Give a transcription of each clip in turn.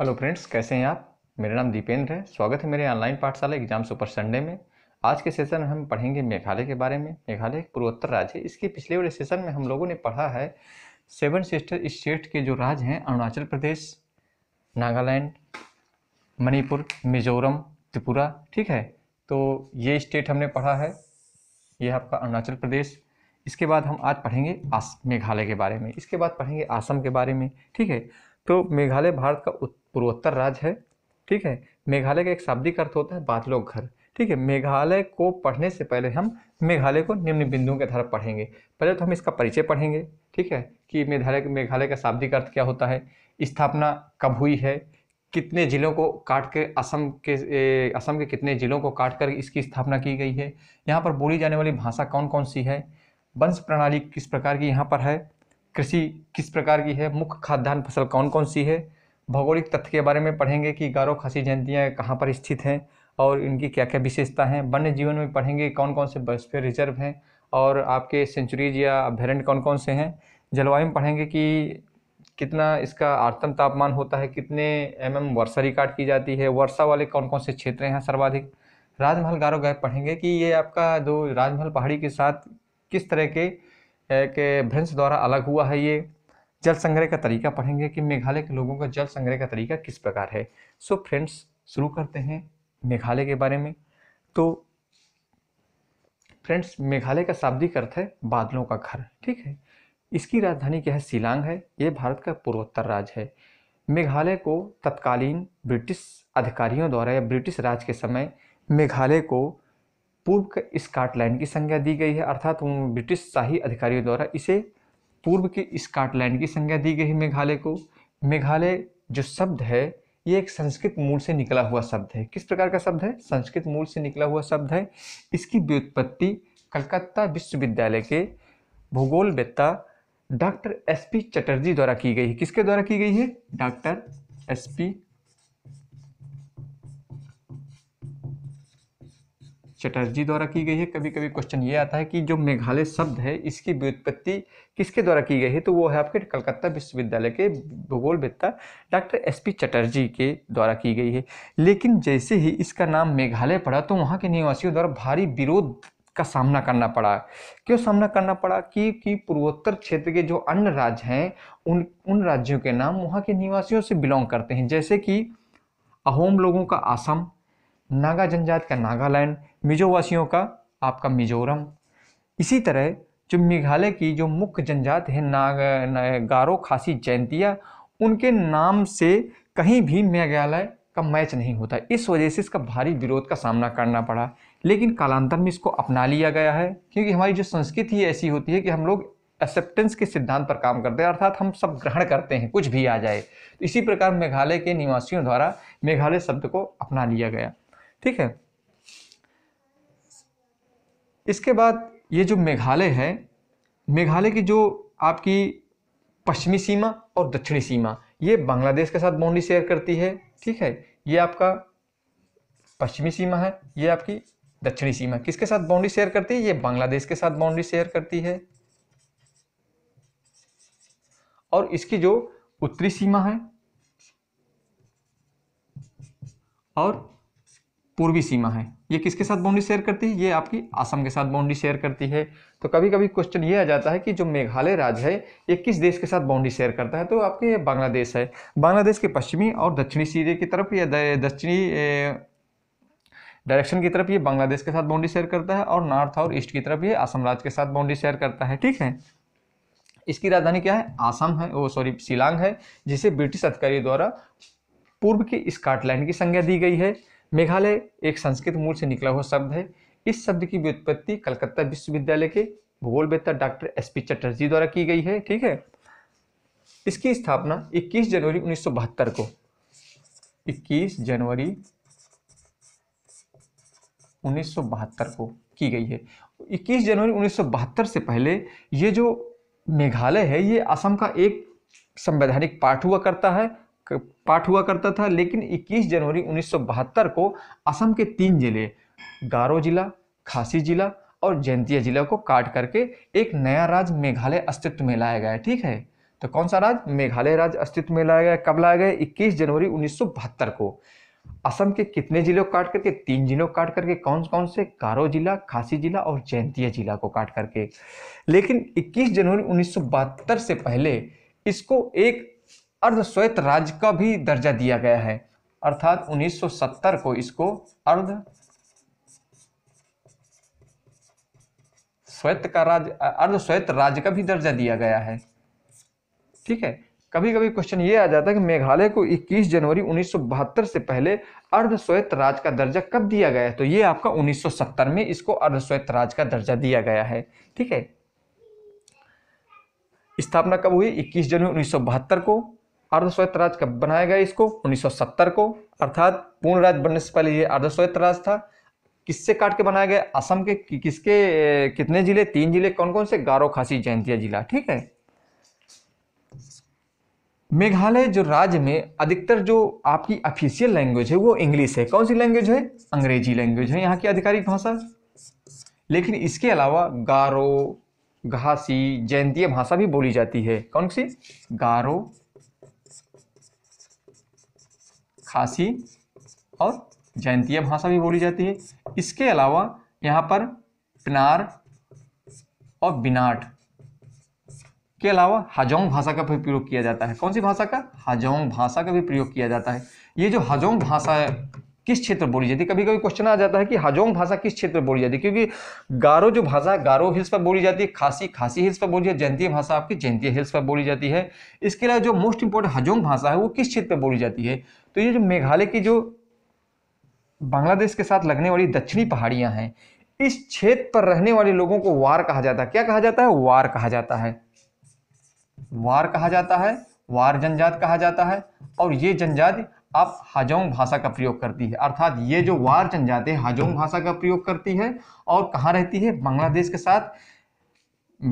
hello friends कैसे हैं आप मेरा नाम दीपेंद्र है स्वागत है मेरे ऑनलाइन पाठशाला एग्जाम सुपर संडे में आज के सेशन में हम पढ़ेंगे मेघालय के बारे में मेघालय पूर्वोत्तर राज्य है इसके पिछले वाले सेशन में हम लोगों ने पढ़ा है सेवन सिस्टर स्टेट के जो राज्य हैं अरुणाचल प्रदेश नागालैंड मणिपुर मिजोरम त्रिपुरा ठीक है तो ये स्टेट हमने पढ़ा है ये आपका अरुणाचल प्रदेश इसके बाद हम आज पढ़ेंगे मेघालय के बारे में इसके बाद पढ़ेंगे आसम के बारे में ठीक है तो मेघालय भारत का पूर्वोत्तर राज्य है ठीक है मेघालय का एक शाब्दिक अर्थ होता है बादलों घर ठीक है मेघालय को पढ़ने से पहले हम मेघालय को निम्न बिंदुओं के आधार पढ़ेंगे पहले तो हम इसका परिचय पढ़ेंगे ठीक है कि मेघालय मेघालय का शाब्दिक अर्थ क्या होता है स्थापना कब हुई है कितने जिलों को काट के असम के ए, असम के कितने जिलों को काट कर इसकी स्थापना की गई है यहाँ पर बोली जाने वाली भाषा कौन कौन सी है वंश प्रणाली किस प्रकार की यहाँ पर है कृषि किस प्रकार की है मुख्य खाद्यान्न फसल कौन कौन सी है भौगोलिक तथ्य के बारे में पढ़ेंगे कि गारो खासी जयंतियाँ कहाँ पर स्थित हैं और इनकी क्या क्या विशेषता हैं वन्य जीवन में पढ़ेंगे कौन कौन से बयोस्फीयर रिजर्व हैं और आपके सेंचुरीज या अभ्यारण्य कौन कौन से हैं जलवायु में पढ़ेंगे कि कितना इसका आर्तम तापमान होता है कितने एम एम वर्षा रिकॉर्ड की जाती है वर्षा वाले कौन कौन से क्षेत्र हैं सर्वाधिक राजमहल गारो गायब पढ़ेंगे कि ये आपका जो राजमहल पहाड़ी के साथ किस तरह के के भ्रंश द्वारा अलग हुआ है ये जल संग्रह का तरीका पढ़ेंगे कि मेघालय के लोगों का जल संग्रह का तरीका किस प्रकार है सो फ्रेंड्स शुरू करते हैं मेघालय के बारे में तो फ्रेंड्स मेघालय का शाब्दिक अर्थ है बादलों का घर ठीक है इसकी राजधानी क्या है शिलांग है ये भारत का पूर्वोत्तर राज्य है मेघालय को तत्कालीन ब्रिटिश अधिकारियों द्वारा या ब्रिटिश राज के समय मेघालय को पूर्व स्कॉटलैंड की संज्ञा दी गई है अर्थात ब्रिटिश शाही अधिकारियों द्वारा इसे पूर्व के स्कॉटलैंड की संज्ञा दी गई है मेघालय को मेघालय जो शब्द है ये एक संस्कृत मूल से निकला हुआ शब्द है किस प्रकार का शब्द है संस्कृत मूल से निकला हुआ शब्द है इसकी व्युत्पत्ति कलकत्ता विश्वविद्यालय के भूगोल वेत्ता डॉक्टर एस पी चटर्जी द्वारा की गई है किसके द्वारा की गई है डॉक्टर एस पी चटर्जी द्वारा की गई है कभी कभी क्वेश्चन ये आता है कि जो मेघालय शब्द है इसकी व्युत्पत्ति किसके द्वारा की गई है तो वो है आपके कलकत्ता विश्वविद्यालय के भूगोल वेत्ता डॉक्टर एस पी चटर्जी के द्वारा की गई है लेकिन जैसे ही इसका नाम मेघालय पड़ा तो वहाँ के निवासियों द्वारा भारी विरोध का सामना करना पड़ा क्यों सामना करना पड़ा कि कि पूर्वोत्तर क्षेत्र के जो अन्य राज्य हैं उन उन राज्यों के नाम वहाँ के निवासियों से बिलोंग करते हैं जैसे कि अहोम लोगों का आसम नागा जनजाति का नागालैंड मिजो वासियों का आपका मिजोरम इसी तरह जो मेघालय की जो मुख्य जनजाति है नाग ना गारो खासी जयंतिया उनके नाम से कहीं भी मेघालय का मैच नहीं होता इस वजह से इसका भारी विरोध का सामना करना पड़ा लेकिन कालांतर में इसको अपना लिया गया है क्योंकि हमारी जो संस्कृति ऐसी होती है कि हम लोग एक्सेप्टेंस के सिद्धांत पर काम करते हैं अर्थात हम सब ग्रहण करते हैं कुछ भी आ जाए तो इसी प्रकार मेघालय के निवासियों द्वारा मेघालय शब्द को अपना लिया गया ठीक है इसके बाद ये जो मेघालय है मेघालय की जो आपकी पश्चिमी सीमा और दक्षिणी सीमा ये बांग्लादेश के साथ बाउंड्री शेयर करती है ठीक है ये आपका पश्चिमी सीमा है ये आपकी दक्षिणी सीमा किसके साथ बाउंड्री शेयर करती है ये बांग्लादेश के साथ बाउंड्री शेयर करती है और इसकी जो उत्तरी सीमा है और पूर्वी सीमा है ये किसके साथ बाउंड्री शेयर करती है ये आपकी असम के साथ बाउंड्री शेयर करती है तो कभी कभी क्वेश्चन ये आ जाता है कि जो मेघालय राज्य है ये किस देश के साथ बाउंड्री शेयर करता है तो आपके ये बांग्लादेश है बांग्लादेश के पश्चिमी और दक्षिणी सीरे की तरफ या दक्षिणी डायरेक्शन की तरफ ये बांग्लादेश के साथ बाउंड्री शेयर करता है और नॉर्थ और ईस्ट की तरफ ये असम राज्य के साथ बाउंड्री शेयर करता है ठीक है इसकी राजधानी क्या है आसम है वो सॉरी शिलांग है जिसे ब्रिटिश अधिकारी द्वारा पूर्व के स्कॉटलैंड की संज्ञा दी गई है मेघालय एक संस्कृत मूल से निकला हुआ शब्द है इस शब्द की व्युत्पत्ति कलकत्ता विश्वविद्यालय के भूगोल वेत्ता डॉक्टर एस पी चटर्जी द्वारा की गई है ठीक है इसकी स्थापना 21 जनवरी 1972 को 21 जनवरी 1972 को की गई है 21 जनवरी 1972 से पहले ये जो मेघालय है ये असम का एक संवैधानिक पाठ हुआ करता है पाठ हुआ करता था लेकिन 21 जनवरी उन्नीस को असम के तीन जिले गारो जिला खासी जिला और जयंतिया जिला को काट करके एक नया राज्य मेघालय अस्तित्व में लाया गया ठीक है तो कौन सा राज्य मेघालय राज्य अस्तित्व में लाया गया कब लाया गया 21 जनवरी उन्नीस को असम के कितने जिलों को काट करके तीन जिलों को काट करके कौन कौन से कारो जिला खासी जिला और जयंतिया जिला को काट करके लेकिन 21 जनवरी उन्नीस से पहले इसको एक अर्धश्वेत राज्य का भी दर्जा दिया गया है अर्थात 1970 को इसको अर्ध श्वेत का राज्य अर्ध श्वेत राज्य का भी दर्जा दिया गया है ठीक है कभी कभी क्वेश्चन ये आ जाता है कि मेघालय को 21 जनवरी 1972 से पहले अर्ध श्वेत राज्य का दर्जा कब दिया गया है तो ये आपका 1970 में इसको अर्ध श्वेत राज्य का दर्जा दिया गया है ठीक है स्थापना कब हुई 21 जनवरी 1972 को अर्धस्वयत्त राज्य कब बनाया गया इसको 1970 को अर्थात पूर्ण राज्य बनने से पहले ये अर्धस्वयत्त राज्य था किससे काट के बनाया गया असम के कि, किसके कितने जिले तीन जिले कौन कौन से गारो खासी जयंतिया जिला ठीक है मेघालय जो राज्य में अधिकतर जो आपकी ऑफिशियल लैंग्वेज है वो इंग्लिश है कौन सी लैंग्वेज है अंग्रेजी लैंग्वेज है यहाँ की आधिकारिक भाषा लेकिन इसके अलावा गारो घासी जयंतीय भाषा भी बोली जाती है कौन सी गारो खासी और जयंतीय भाषा भी बोली जाती है इसके अलावा यहाँ पर पिनार और बिनाट के अलावा हजोंग भाषा का भी प्रयोग किया जाता है कौन सी भाषा का हजोंग भाषा का भी प्रयोग किया जाता है ये जो हजोंग भाषा किस क्षेत्र बोली जाती है कभी कभी क्वेश्चन आ जाता है कि हाजोंग भाषा किस क्षेत्र बोली जाती है क्योंकि गारो जो भाषा है गारो हिल्स पर बोली जाती है खासी खासी हिल्स पर बोली जाती है जयंतीय भाषा आपकी जयंतीय हिल्स पर बोली जाती है इसके अलावा जो मोस्ट इंपॉर्टेंट हाजोंग भाषा है वो किस क्षेत्र पर बोली जाती है तो ये जो मेघालय की जो बांग्लादेश के साथ लगने वाली दक्षिणी पहाड़ियां हैं इस क्षेत्र पर रहने वाले लोगों को वार कहा जाता है क्या कहा जाता है वार कहा जाता है वार कहा जाता है वार जनजात कहा जाता है और ये जनजाति अब हजोंग भाषा का प्रयोग करती है अर्थात ये जो वार जनजाति हजोंग भाषा का प्रयोग करती है और कहाँ रहती है बांग्लादेश के साथ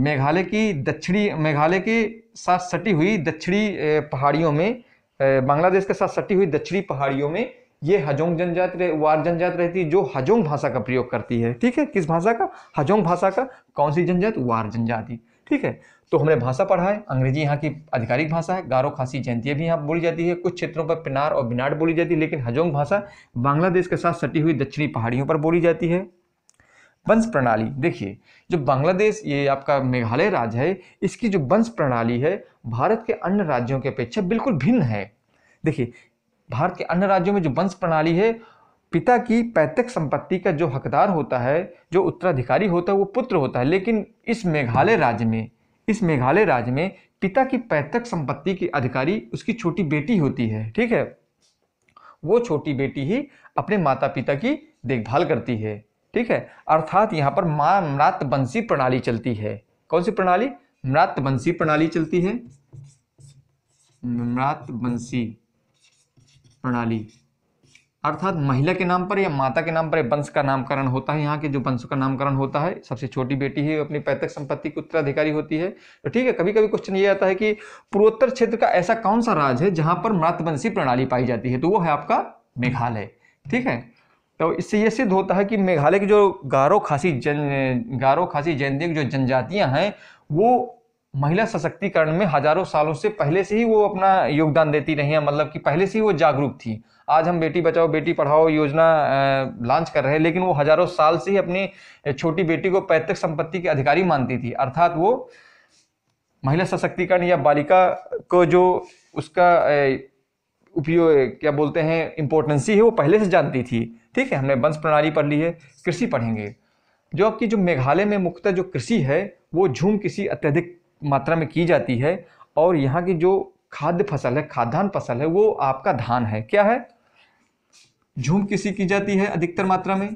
मेघालय की दक्षिणी मेघालय के साथ सटी हुई दक्षिणी पहाड़ियों में बांग्लादेश के साथ सटी हुई दक्षिणी पहाड़ियों में ये हजोंग जनजाति वार जनजाति रहती है जो हजोंग भाषा का प्रयोग करती है ठीक है किस भाषा का हजोंग भाषा का कौन सी जनजाति वार जनजाति ठीक है तो हमने भाषा पढ़ा है अंग्रेजी यहाँ की आधिकारिक भाषा है गारो खासी जयंती भी यहाँ बोली जाती है कुछ क्षेत्रों पर पिनार और बिनाड बोली जाती है लेकिन हजोंग भाषा बांग्लादेश के साथ सटी हुई दक्षिणी पहाड़ियों पर बोली जाती है वंश प्रणाली देखिए जो बांग्लादेश ये आपका मेघालय राज्य है इसकी जो वंश प्रणाली है भारत के अन्य राज्यों की अपेक्षा बिल्कुल भिन्न है देखिए भारत के अन्य राज्यों में जो वंश प्रणाली है पिता की पैतृक संपत्ति का जो हकदार होता है जो उत्तराधिकारी होता है वो पुत्र होता है लेकिन इस मेघालय राज्य में इस मेघालय राज्य में पिता की पैतृक संपत्ति की अधिकारी उसकी छोटी बेटी होती है ठीक है वो छोटी बेटी ही अपने माता पिता की देखभाल करती है ठीक है अर्थात यहाँ पर माँ मृतवंशी प्रणाली चलती है कौन सी प्रणाली मृतवंशी प्रणाली चलती है मृतवंशी प्रणाली अर्थात महिला के नाम पर या माता के नाम पर वंश का नामकरण होता है यहाँ के जो वंश का नामकरण होता है सबसे छोटी बेटी ही अपनी पैतृक संपत्ति की उत्तराधिकारी होती है तो ठीक है कभी कभी क्वेश्चन ये आता है कि पूर्वोत्तर क्षेत्र का ऐसा कौन सा राज है जहाँ पर मृतवंशी प्रणाली पाई जाती है तो वो है आपका मेघालय ठीक है तो इससे यह सिद्ध होता है कि मेघालय की जो गारो खासी जन गारो खासी जैन जो जनजातियाँ हैं वो महिला सशक्तिकरण में हजारों सालों से पहले से ही वो अपना योगदान देती रही हैं मतलब कि पहले से ही वो जागरूक थी आज हम बेटी बचाओ बेटी पढ़ाओ योजना लॉन्च कर रहे हैं लेकिन वो हज़ारों साल से ही अपनी छोटी बेटी को पैतृक संपत्ति के अधिकारी मानती थी अर्थात वो महिला सशक्तिकरण या बालिका को जो उसका उपयोग क्या बोलते हैं इम्पोर्टेंसी है वो पहले से जानती थी ठीक है हमने वंश प्रणाली पढ़ ली है कृषि पढ़ेंगे जो आपकी जो मेघालय में मुख्यतः जो कृषि है वो झूम किसी अत्यधिक मात्रा में की जाती है और यहाँ की जो खाद्य फसल है खाद्यान्न फसल है वो आपका धान है क्या है झूम किसी की जाती है अधिकतर मात्रा में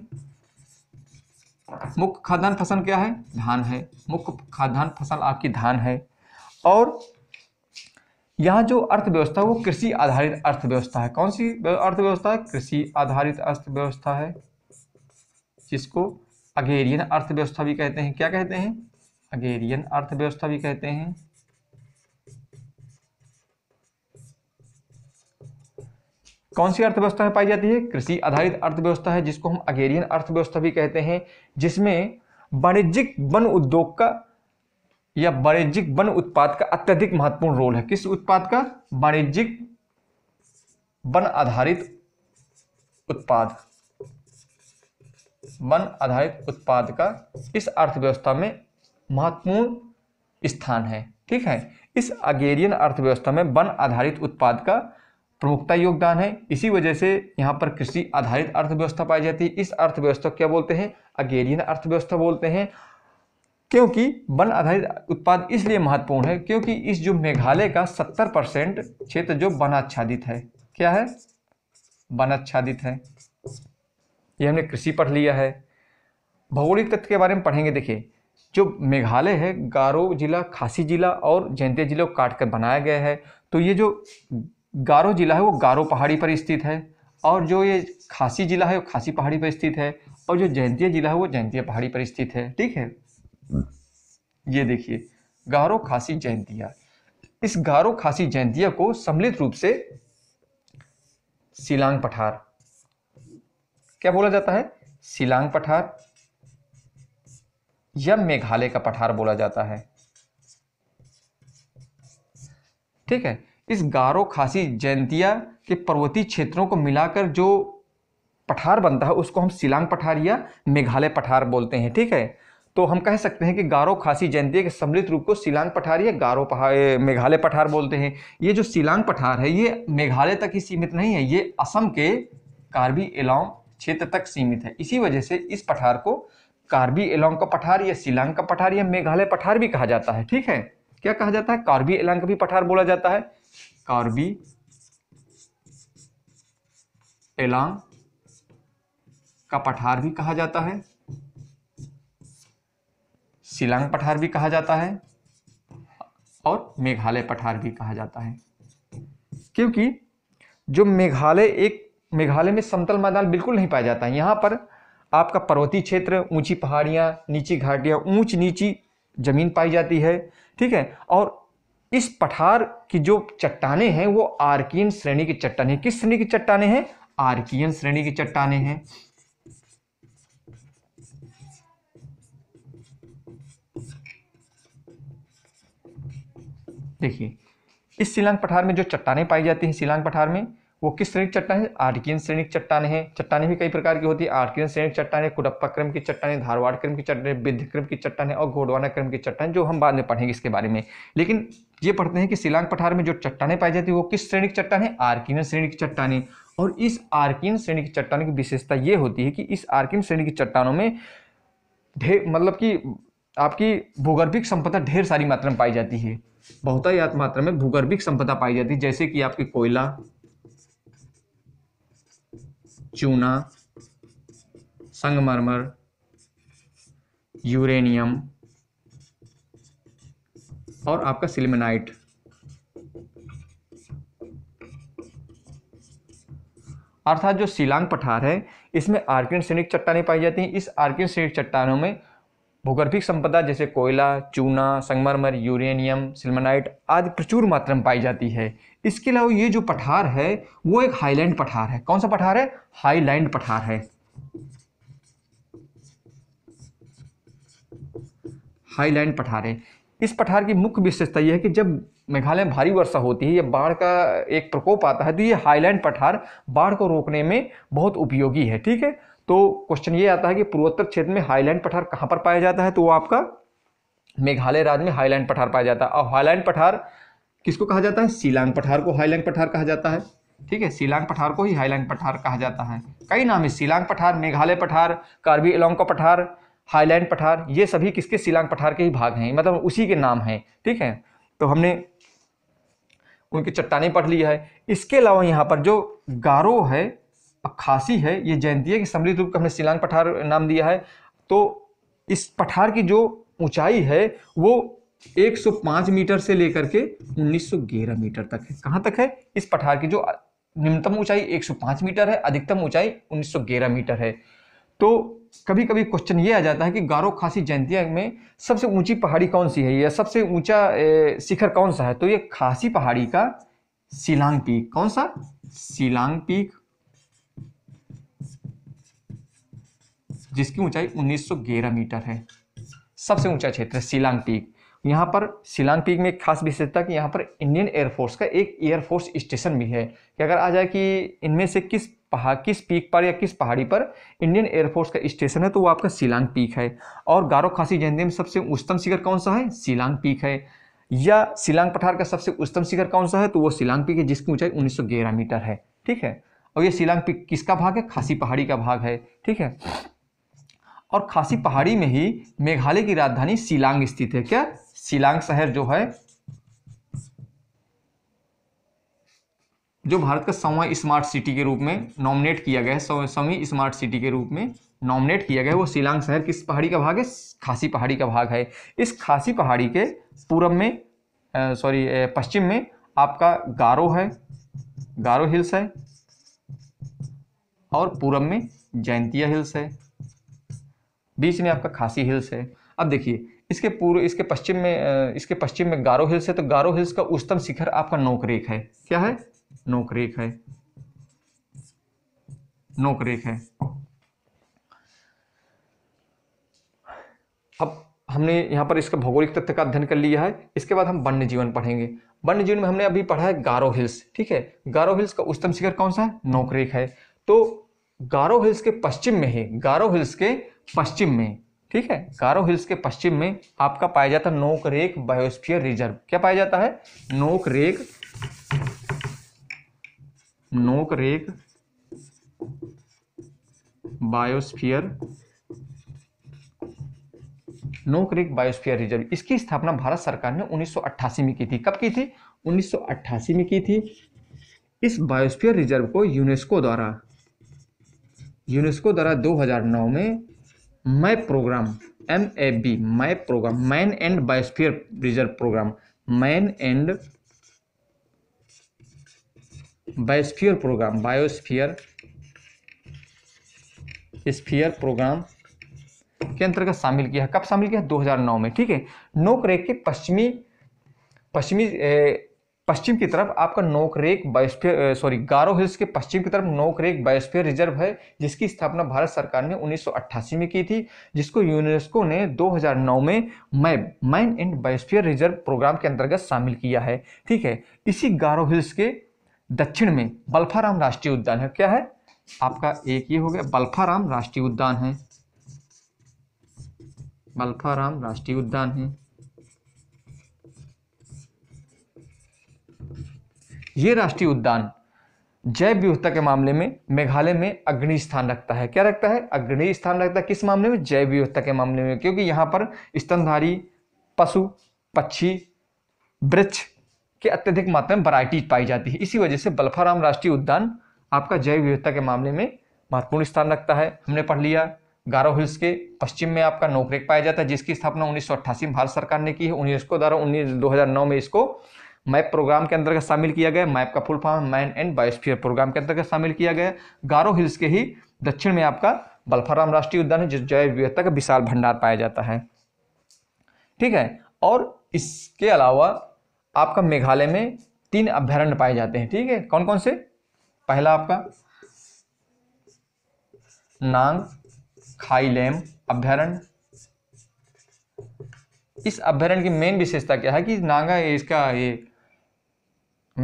मुख्य खाद्यान्न फसल क्या है धान है मुख्य खाद्यान्न फसल आपकी धान है और यहाँ जो अर्थव्यवस्था वो कृषि आधारित अर्थव्यवस्था है कौन सी अर्थव्यवस्था है कृषि आधारित अर्थव्यवस्था है जिसको अगेरियन अर्थव्यवस्था भी कहते हैं क्या कहते हैं अगेरियन अर्थव्यवस्था भी कहते हैं कौन सी अर्थव्यवस्था में पाई जाती है कृषि आधारित अर्थव्यवस्था है जिसको हम अगेरियन अर्थव्यवस्था भी कहते हैं जिसमें वाणिज्यिक वन उद्योग का या वाणिज्यिक वन उत्पाद का अत्यधिक महत्वपूर्ण रोल है किस उत्पाद का वाणिज्यिक वन आधारित उत्पाद वन आधारित उत्पाद का इस अर्थव्यवस्था में महत्वपूर्ण स्थान है ठीक है इस अगेरियन अर्थव्यवस्था में वन आधारित उत्पाद का प्रमुखता योगदान है इसी वजह से यहाँ पर कृषि आधारित अर्थव्यवस्था पाई जाती है इस अर्थव्यवस्था को क्या बोलते हैं अगेरियन अर्थव्यवस्था बोलते हैं क्योंकि वन आधारित उत्पाद इसलिए महत्वपूर्ण है क्योंकि इस जो मेघालय का सत्तर परसेंट क्षेत्र जो वनाच्छादित है क्या है वनाच्छादित है ये हमने कृषि पढ़ लिया है भौगोलिक तथ्य के बारे में पढ़ेंगे देखिए जो मेघालय है गारो जिला खासी जिला और जयंतिया जिले को काट कर बनाया गया है तो ये जो गारो ज़िला है वो गारो पहाड़ी पर स्थित है और जो ये खासी ज़िला है वो खासी पहाड़ी पर स्थित है और जो जयंतिया ज़िला है वो जयंतिया पहाड़ी पर स्थित है ठीक है ये देखिए गारो खासी जयंतिया इस गारो खासी जयंतिया को सम्मिलित रूप से सिलांग पठार क्या बोला जाता है सिलांग पठार या मेघालय का पठार बोला जाता है ठीक है इस गारो खासी जयंतिया के पर्वतीय क्षेत्रों को मिलाकर जो पठार बनता है उसको हम सिलांग पठार या मेघालय पठार बोलते हैं ठीक है तो हम कह सकते हैं कि गारो खासी जयंती के सम्मिलित रूप को सिलांग पठार या गारो पहाड़ मेघालय पठार बोलते हैं ये जो सिलांग पठार है ये मेघालय तक ही सीमित नहीं है ये असम के कार्बी एलोंग क्षेत्र तक सीमित है इसी वजह से इस पठार को कार्बी एलोंग का पठार या सिलांग का पठार या मेघालय पठार भी कहा जाता है ठीक है क्या कहा जाता है कार्बी एलांग का भी पठार बोला जाता है कार्बी टेलांग का पठार भी कहा जाता है शिलांग पठार भी कहा जाता है और मेघालय पठार भी कहा जाता है क्योंकि जो मेघालय एक मेघालय में समतल मैदान बिल्कुल नहीं पाया जाता है यहाँ पर आपका पर्वतीय क्षेत्र ऊंची पहाड़ियाँ नीची घाटियाँ ऊंच नीची जमीन पाई जाती है ठीक है और इस पठार की जो चट्टाने हैं वो आर्कियन श्रेणी की चट्टाने किस श्रेणी की चट्टाने हैं आर्कियन श्रेणी की चट्टाने हैं देखिए इस शिलांग पठार में जो चट्टाने पाई जाती हैं शिलांग पठार में वो किस श्रेणी चट्टान है आर्कियन श्रेणी चट्टाने हैं चट्टाने भी कई प्रकार की होती है आर्कियन श्रेणी चट्टाने कुडप्पा क्रम की चट्टाने धारवाड़ क्रम की चट्टाने विध्य क्रम की चट्टाने और घोडवाना क्रम की चट्टान जो हम बाद में पढ़ेंगे इसके बारे में लेकिन ये पढ़ते हैं कि सिलांग पठार में जो चट्टाने पाई जाती है वो किस श्रेणी की चट्टान है श्रेणी की चट्टाने और इस आर्किन श्रेणी की चट्टानों की विशेषता ये होती है कि इस आर्किन श्रेणी की चट्टानों में ढेर मतलब कि आपकी भूगर्भिक संपदा ढेर सारी मात्रा में पाई जाती है बहुत बहुतायात मात्रा में भूगर्भिक संपदा पाई जाती है जैसे कि आपकी कोयला चूना संगमरमर यूरेनियम और आपका सिलमेनाइट अर्थात जो शिलांग पठार है इसमें आर्किन सैनिक चट्टानें पाई जाती हैं इस आर्किन सैनिक चट्टानों में भूगर्भिक संपदा जैसे कोयला चूना संगमरमर यूरेनियम सिलमेनाइट आदि प्रचुर मात्रा में पाई जाती है इसके अलावा ये जो पठार है वो एक हाईलैंड पठार है कौन सा पठार है हाईलैंड पठार है हाईलैंड पठार है इस पठार की मुख्य विशेषता यह है कि जब मेघालय में भारी वर्षा होती है या बाढ़ का एक प्रकोप आता है तो ये हाईलैंड पठार बाढ़ को रोकने में बहुत उपयोगी है ठीक है तो क्वेश्चन ये आता है कि पूर्वोत्तर क्षेत्र में हाईलैंड पठार कहाँ पर पाया जाता है तो वो आपका मेघालय राज्य में हाईलैंड पठार पाया जाता है और हाईलैंड पठार किसको कहा जाता है सीलांग पठार को हाईलैंड पठार कहा जाता है ठीक है सीलांग पठार को ही हाईलैंड पठार कहा जाता है कई नाम है सीलांग पठार मेघालय पठार कार्बी एलोंग का पठार हाईलैंड पठार ये सभी किसके सिलांग पठार के ही भाग हैं मतलब उसी के नाम हैं ठीक है तो हमने उनकी चट्टाने पढ़ लिया है इसके अलावा यहाँ पर जो गारो है खासी है ये जयंती है कि सम्मिलित रूप का हमने सिलांग पठार नाम दिया है तो इस पठार की जो ऊंचाई है वो 105 मीटर से लेकर के 1911 मीटर तक है कहाँ तक है इस पठार की जो निम्नतम ऊंचाई 105 मीटर है अधिकतम ऊंचाई 1911 मीटर है तो कभी कभी क्वेश्चन ये आ जाता है कि गारो खासी जयंतिया में सबसे ऊंची पहाड़ी कौन सी है या सबसे ऊंचा शिखर कौन सा है तो ये खासी पहाड़ी का सिलांग पीक कौन सा सिलांग पीक जिसकी ऊंचाई 1911 मीटर है सबसे ऊंचा क्षेत्र है सिलांग पीक यहाँ पर सिलांग पीक में एक खास विशेषता कि यहाँ पर इंडियन एयरफोर्स का एक एयरफोर्स स्टेशन भी है कि अगर आ जाए कि इनमें से किस पहाड़ किस पीक पर या किस पहाड़ी पर इंडियन एयरफोर्स का स्टेशन है तो वो आपका सिलांग पीक है और गारो खासी जयंती में सबसे उच्चतम शिखर कौन सा है सिलांग पीक है या सिलांग पठार का सबसे उच्चतम शिखर कौन सा है तो वो सिलांग पीक है जिसकी ऊंचाई उन्नीस मीटर है ठीक है और ये सिलांग पीक किसका भाग है खासी पहाड़ी का भाग है ठीक है और खासी पहाड़ी में ही मेघालय की राजधानी शिलांग स्थित है क्या शिलांग शहर जो है जो भारत का सवा स्मार्ट सिटी के रूप में नॉमिनेट किया गया है सवी स्मार्ट सिटी के रूप में नॉमिनेट किया गया है वो शिलांग शहर किस पहाड़ी का भाग है खासी पहाड़ी का भाग है इस खासी पहाड़ी के पूर्व में सॉरी पश्चिम में आपका गारो है गारो हिल्स है और पूर्व में जयंतिया हिल्स है बीच में आपका खासी हिल्स है अब देखिए इसके पूर्व इसके पश्चिम में इसके पश्चिम में गारो हिल्स है तो गारो हिल्स का उच्चतम शिखर आपका नोकरेक है क्या है नोक रेखा है नोक रेखा है अब हमने यहां पर इसका भौगोलिक तथ्य का अध्ययन कर लिया है इसके बाद हम वन्य जीवन पढ़ेंगे वन्य जीवन में हमने अभी पढ़ा है गारो हिल्स ठीक है गारो हिल्स का उच्चतम शिखर कौन सा है नोक है तो गारो हिल्स के पश्चिम में ही गारो हिल्स के पश्चिम में ठीक है गारो हिल्स के पश्चिम में आपका पाया जाता है नोक रेक बायोस्फीयर रिजर्व क्या पाया जाता है Nok Nokrek biosphere Nokrek biosphere reserve इसकी स्थापना भारत सरकार ने 1988 में की थी कब की थी 1988 में की थी इस बायोस्फीयर रिजर्व को यूनेस्को द्वारा यूनेस्को द्वारा 2009 में map programme M A B map programme man and biosphere reserve programme man and biosphere programme biosphere sphere programme के अंतर्गत शामिल किया कब शामिल किया 2009 में ठीक है नोकरेक के पश्चिमी पश्चिमी पश्चिम की तरफ आपका Nokrek biosphere sorry Garo Hills के पश्चिम की तरफ नोकरेक बायोस्फीयर रिजर्व है जिसकी स्थापना भारत सरकार ने 1988 में की थी जिसको यूनेस्को ने 2009 में map man and biosphere reserve programme के अंतर्गत शामिल किया है ठीक है इसी गारो हिल्स के दक्षिण में बल्फाराम राष्ट्रीय उद्यान है क्या है आपका एक ये हो गया बल्फाराम राष्ट्रीय उद्यान है बल्फाराम राष्ट्रीय उद्यान है ये राष्ट्रीय उद्यान जैव विविधता के मामले में मेघालय में अग्रणी स्थान रखता है क्या रखता है अग्रणी स्थान रखता है किस मामले में जैव विविधता के मामले में क्योंकि यहां पर स्तनधारी पशु पक्षी वृक्ष की अत्यधिक मात्रा में वरायटी पाई जाती है इसी वजह से बल्फाराम राष्ट्रीय उद्यान आपका जैव विविधता के मामले में महत्वपूर्ण स्थान रखता है हमने पढ़ लिया गारो हिल्स के पश्चिम में आपका नोकरेक पाया जाता है जिसकी स्थापना उन्नीस में भारत सरकार ने की है यूनेस्को द्वारा उन्नीस दो में इसको मैप प्रोग्राम के अंतर्गत शामिल किया गया मैप का full form man and biosphere programme के अंतर्गत शामिल किया गया गारो हिल्स के ही दक्षिण में आपका बल्फाराम राष्ट्रीय उद्यान है जो जैव विविधता का विशाल भंडार पाया जाता है ठीक है और इसके अलावा आपका मेघालय में तीन अभ्यारण्य पाए जाते हैं ठीक है कौन कौन से पहला आपका नांग खाईलेम अभ्यारण्य इस अभ्यारण्य की मेन विशेषता क्या है कि नांगा इसका ये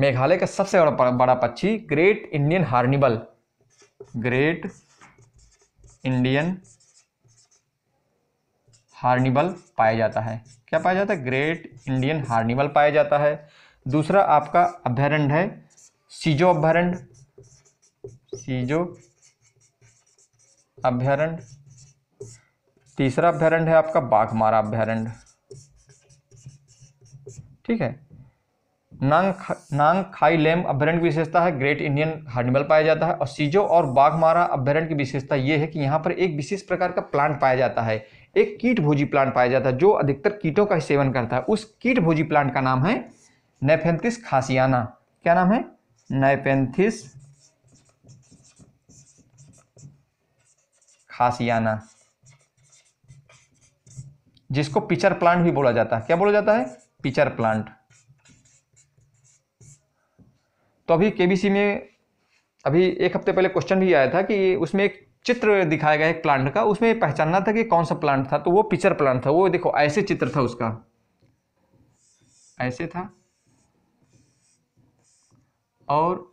मेघालय का सबसे बड़ा बड़ा पक्षी great Indian hornbill great Indian hornbill पाया जाता है क्या पाया जाता है ग्रेट इंडियन हार्निबल पाया जाता है दूसरा आपका अभ्यारण्य है सीजो अभ्यारण्य सीजो अभ्यारण्य तीसरा अभ्यारण्य है आपका बाघमारा अभ्यारण्य ठीक है नांग खा, नांग खाई लेम अभ्यारण्य की विशेषता है ग्रेट इंडियन हार्निबल पाया जाता है और सीजो और बाघमारा अभ्यारण्य की विशेषता यह है कि यहाँ पर एक विशेष प्रकार का प्लांट पाया जाता है एक कीट भोजी प्लांट पाया जाता है जो अधिकतर कीटों का सेवन करता है उस कीट भोजी प्लांट का नाम है नेफेंथिस खासियाना क्या नाम है नेपेंथिस खासियाना जिसको पिचर प्लांट भी बोला जाता है क्या बोला जाता है पिचर प्लांट तो अभी केबीसी में अभी एक हफ्ते पहले क्वेश्चन भी आया था कि उसमें एक चित्र दिखाया गया एक प्लांट का उसमें पहचानना था कि कौन सा प्लांट था तो वो पिक्चर प्लांट था वो देखो ऐसे चित्र था उसका ऐसे था और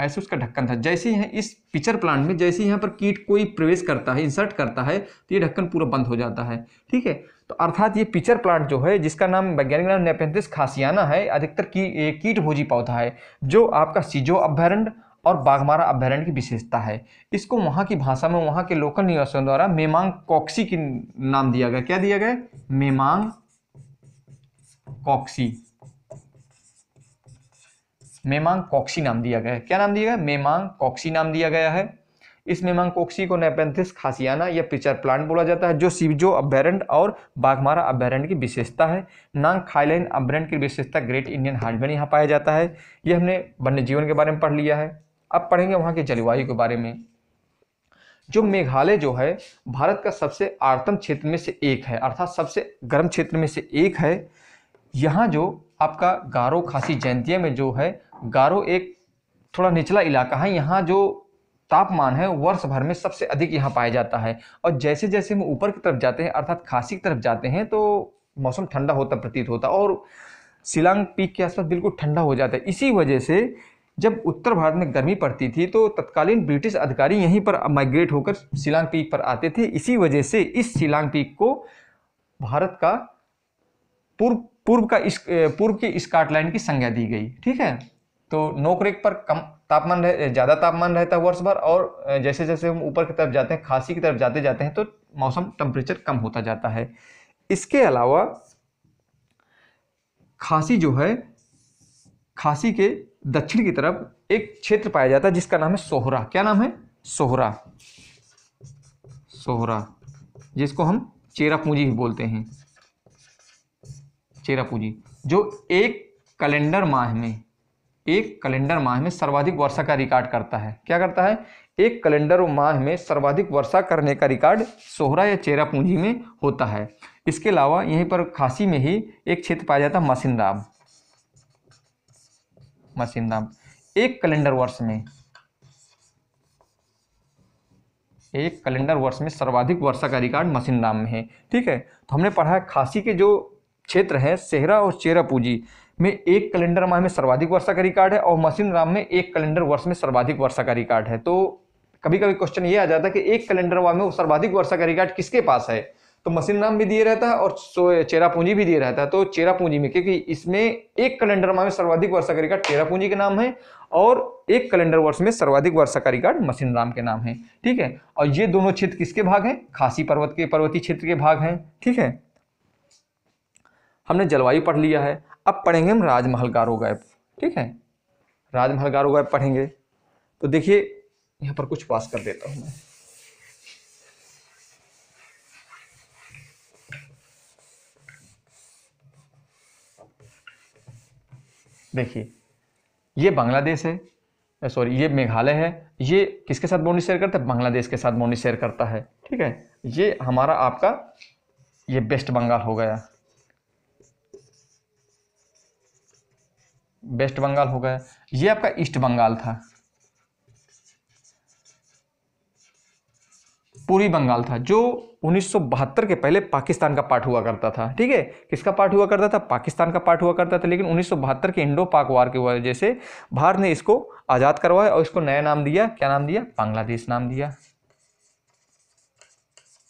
ऐसे उसका ढक्कन था जैसे ही इस पिक्चर प्लांट में जैसे यहाँ पर कीट कोई प्रवेश करता है इंसर्ट करता है तो ये ढक्कन पूरा बंद हो जाता है ठीक है तो अर्थात ये पिक्चर प्लांट जो है जिसका नाम वैज्ञानिक नाम नेपेंथिस खासियाना है अधिकतर की कीट भोजी पौधा है जो आपका सीजो अभ्यारण्य और बाघमारा अभ्यारण्य की विशेषता है इसको वहां की भाषा में वहां के लोकल निवासियों द्वारा मेमांग कॉक्सी के नाम दिया गया क्या दिया गया मेमांग कॉक्सी मेमांग कॉक्सी नाम दिया गया क्या नाम दिया गया मेमांग कॉक्सी नाम दिया गया है इस मेमांग कोक्सी को नेपेंथिस खासियाना या पिचर प्लांट बोला जाता है जो सिवजो अभ्यारण्य और बाघमारा अभ्यारण्य की विशेषता है नांग खाइलैंड अभ्यारण्य की विशेषता ग्रेट इंडियन हार्डमेन यहाँ पाया जाता है ये हमने वन्य जीवन के बारे में पढ़ लिया है अब पढ़ेंगे वहाँ के जलवायु के बारे में जो मेघालय जो है भारत का सबसे आर्तम क्षेत्र में से एक है अर्थात सबसे गर्म क्षेत्र में से एक है यहाँ जो आपका गारो खासी जयंतिया में जो है गारो एक थोड़ा निचला इलाका है यहाँ जो तापमान है वर्ष भर में सबसे अधिक यहाँ पाया जाता है और जैसे जैसे हम ऊपर की तरफ जाते हैं अर्थात खासी की तरफ जाते हैं तो मौसम ठंडा होता प्रतीत होता और शिलांग पीक के आसपास बिल्कुल ठंडा हो जाता है इसी वजह से जब उत्तर भारत में गर्मी पड़ती थी तो तत्कालीन ब्रिटिश अधिकारी यहीं पर माइग्रेट होकर शिलांग पीक पर आते थे इसी वजह से इस शिलांग पीक को भारत का पूर्व पूर्व का इस पूर्व की स्काटलैंड की संज्ञा दी गई ठीक है तो नोकरेक पर कम तापमान रह ज़्यादा तापमान रहता है वर्ष भर और जैसे जैसे हम ऊपर की तरफ जाते हैं खांसी की तरफ जाते जाते हैं तो मौसम टेम्परेचर कम होता जाता है इसके अलावा खांसी जो है खांसी के दक्षिण की तरफ एक क्षेत्र पाया जाता है जिसका नाम है सोहरा क्या नाम है सोहरा सोहरा जिसको हम चेरापूंजी भी बोलते हैं चेरापूंजी जो एक कैलेंडर माह में एक कैलेंडर माह में सर्वाधिक वर्षा का रिकॉर्ड करता है क्या करता है एक कैलेंडर माह में सर्वाधिक वर्षा करने का रिकॉर्ड सोहरा या चेरापूंजी में होता है इसके अलावा यहीं पर खासी में ही एक क्षेत्र पाया जाता है मसिनराम मशीन दाम एक कैलेंडर वर्ष में एक कैलेंडर वर्ष में सर्वाधिक वर्षा का रिकॉर्ड मसीन दाम में है ठीक है तो हमने पढ़ा है खासी के जो क्षेत्र है सेहरा और चेरा चेरापूंजी में एक कैलेंडर माह में सर्वाधिक वर्षा का रिकॉर्ड है और मसीन राम में एक कैलेंडर वर्ष में सर्वाधिक वर्षा का रिकॉर्ड है तो कभी कभी क्वेश्चन ये आ जाता है कि एक कैलेंडर माह में सर्वाधिक वर्षा का रिकॉर्ड किसके पास है तो मशीन नाम भी दिए रहता है और चेरा पूंजी भी दिए रहता है तो चेरा पूंजी में क्योंकि इसमें एक कैलेंडर माह में सर्वाधिक वर्षा का चेरा पूंजी के नाम है और एक कैलेंडर वर्ष में सर्वाधिक वर्षा का रिकॉर्ड मशीन राम के नाम है ठीक है और ये दोनों क्षेत्र किसके भाग हैं खासी पर्वत के पर्वतीय क्षेत्र के भाग हैं ठीक है हमने जलवायु पढ़ लिया है अब पढ़ेंगे हम राजमहल गारो गैप ठीक है राजमहल गारो गैप पढ़ेंगे तो देखिए यहाँ पर कुछ पास कर देता हूँ मैं देखिए ये बांग्लादेश है सॉरी ये मेघालय है ये किसके साथ बाउंड्री शेयर करता है बांग्लादेश के साथ बाउंड्री शेयर करता है ठीक है ये हमारा आपका ये वेस्ट बंगाल हो गया वेस्ट बंगाल हो गया ये आपका ईस्ट बंगाल था पूर्वी बंगाल था जो 1972 के पहले पाकिस्तान का पार्ट हुआ करता था ठीक है किसका पार्ट हुआ करता था पाकिस्तान का पार्ट हुआ करता था लेकिन 1972 के इंडो पाक वार की वजह से भारत ने इसको आज़ाद करवाया और इसको नया नाम दिया क्या नाम दिया बांग्लादेश नाम दिया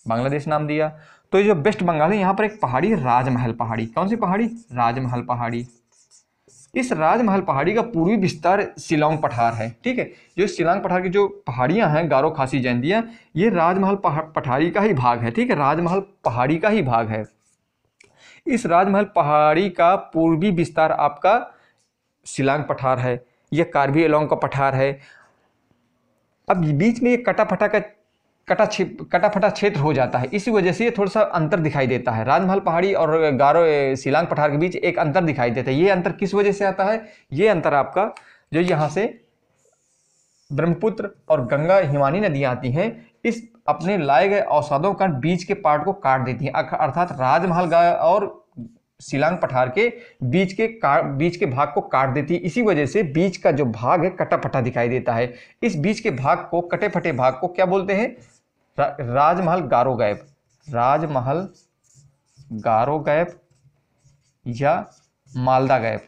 बांग्लादेश नाम दिया तो ये जो वेस्ट बंगाल है यहाँ पर एक पहाड़ी राजमहल पहाड़ी कौन सी पहाड़ी राजमहल पहाड़ी इस राजमहल पहाड़ी का पूर्वी विस्तार शिलोंग पठार है ठीक है जो शिलोंग पठार की जो पहाड़ियां हैं गारो खासी जैंदियाँ ये राजमहल पठारी का ही भाग है ठीक है राजमहल पहाड़ी का ही भाग है इस राजमहल पहाड़ी का पूर्वी विस्तार आपका शिलांग पठार है यह कार्बी एलोंग का पठार है अब बीच में ये कटा फटा का कटा कटा कटाफटा क्षेत्र हो जाता है इसी वजह से ये थोड़ा सा अंतर दिखाई देता है राजमहल पहाड़ी और गारो सिलांग पठार के बीच एक अंतर दिखाई देता है ये अंतर किस वजह से आता है ये अंतर आपका जो यहाँ से ब्रह्मपुत्र और गंगा हिमानी नदियाँ आती हैं इस अपने लाए गए औसादों का बीच के पार्ट को काट देती हैं अर्थात राजमहल और सिलांग पठार के बीच के का बीच के भाग को काट देती है इसी वजह से बीच का जो भाग है कटा फटा दिखाई देता है इस बीच के भाग को कटे फटे भाग को क्या बोलते हैं राजमहल गारो गैप राजमहल गारो गैप या मालदा गैप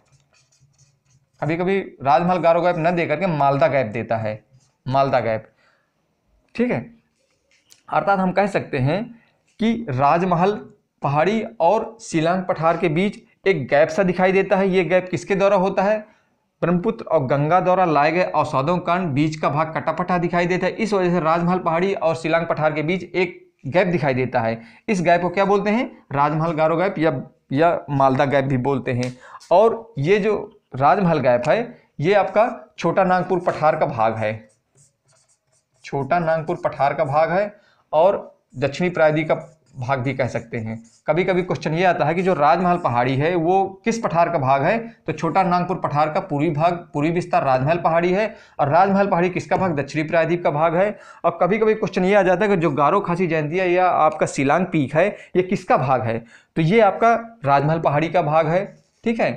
कभी कभी राजमहल गारो गैप न देकर के मालदा गैप देता है मालदा गैप ठीक है अर्थात हम कह सकते हैं कि राजमहल पहाड़ी और शिलांग पठार के बीच एक गैप सा दिखाई देता है ये गैप किसके द्वारा होता है ब्रह्मपुत्र और गंगा द्वारा लाए गए अवसादों कारण बीच का भाग कटापटा दिखाई देता है इस वजह से राजमहल पहाड़ी और शिलांग पठार के बीच एक गैप दिखाई देता है इस गैप को क्या बोलते हैं राजमहल गारो गैप या या मालदा गैप भी बोलते हैं और ये जो राजमहल गैप है ये आपका छोटा नागपुर पठार का भाग है छोटा नागपुर पठार का भाग है और दक्षिणी प्रायदी का भाग भी कह सकते हैं कभी कभी क्वेश्चन ये आता है कि जो राजमहल पहाड़ी है वो किस पठार का भाग है तो छोटा नागपुर पठार का पूर्वी भाग पूर्वी विस्तार राजमहल पहाड़ी है और राजमहल पहाड़ी किसका भाग दक्षिणी प्रायद्वीप का भाग है और कभी कभी क्वेश्चन ये आ जाता है कि जो गारो खासी है या आपका सिलांग पीक है ये किसका भाग है तो ये आपका राजमहल पहाड़ी का भाग है ठीक है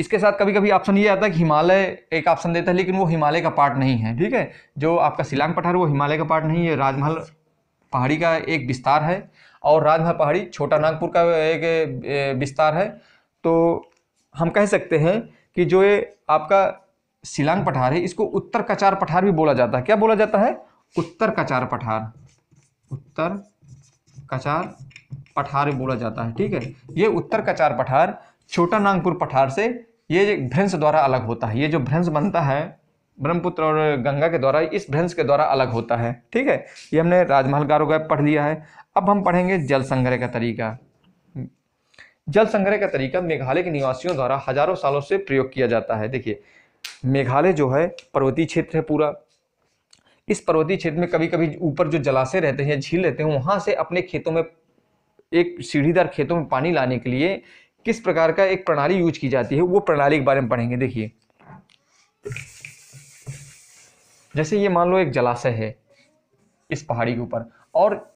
इसके साथ कभी कभी ऑप्शन ये आता है कि हिमालय एक ऑप्शन देता है लेकिन वो हिमालय का पार्ट नहीं है ठीक है जो आपका सिलांग पठार वो हिमालय का पार्ट नहीं है राजमहल पहाड़ी का एक विस्तार है और राजभा पहाड़ी छोटा नागपुर का एक विस्तार है तो हम कह सकते हैं कि जो ये आपका शिलांग पठार है इसको उत्तर कचार पठार भी बोला जाता है क्या बोला जाता है उत्तर कचार पठार उत्तर कचार पठार भी बोला जाता है ठीक है ये उत्तर कचार पठार छोटा नागपुर पठार से ये भ्रंश द्वारा अलग होता है ये जो भ्रंश बनता है ब्रह्मपुत्र और गंगा के द्वारा इस भ्रंश के द्वारा अलग होता है ठीक है ये हमने राजमहल गारोगा पढ़ लिया है अब हम पढ़ेंगे जल संग्रह का तरीका जल संग्रह का तरीका मेघालय के निवासियों द्वारा हजारों सालों से प्रयोग किया जाता है देखिए मेघालय जो है पर्वतीय क्षेत्र है पूरा इस पर्वतीय क्षेत्र में कभी कभी ऊपर जो जलाशय रहते हैं झील रहते हैं वहाँ से अपने खेतों में एक सीढ़ीदार खेतों में पानी लाने के लिए किस प्रकार का एक प्रणाली यूज की जाती है वो प्रणाली के बारे में पढ़ेंगे देखिए जैसे ये मान लो एक जलाशय है इस पहाड़ी के ऊपर और